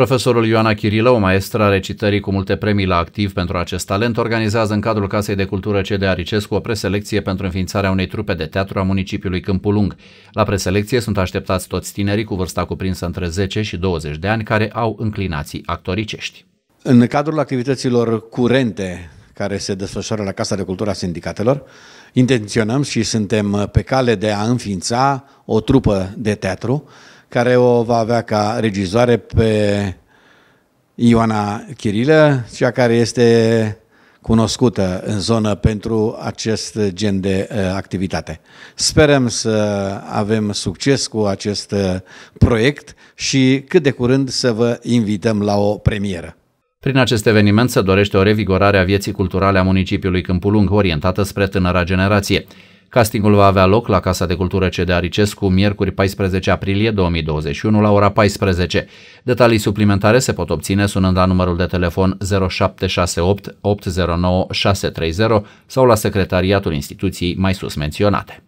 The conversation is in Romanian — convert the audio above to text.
Profesorul Ioana maestră maestra recitării cu multe premii la activ pentru acest talent, organizează în cadrul Casei de Cultură C de Aricescu o preselecție pentru înființarea unei trupe de teatru a municipiului Câmpulung. La preselecție sunt așteptați toți tinerii cu vârsta cuprinsă între 10 și 20 de ani care au înclinații actoricești. În cadrul activităților curente care se desfășoară la Casa de Cultură a Sindicatelor, intenționăm și suntem pe cale de a înființa o trupă de teatru care o va avea ca regizoare pe Ioana Chirilă, cea care este cunoscută în zonă pentru acest gen de uh, activitate. Sperăm să avem succes cu acest uh, proiect și cât de curând să vă invităm la o premieră. Prin acest eveniment se dorește o revigorare a vieții culturale a municipiului Câmpulung, orientată spre tânăra generație. Castingul va avea loc la Casa de Cultură C. de Aricescu, miercuri 14 aprilie 2021 la ora 14. Detalii suplimentare se pot obține sunând la numărul de telefon 0768 809 630 sau la secretariatul instituției mai sus menționate.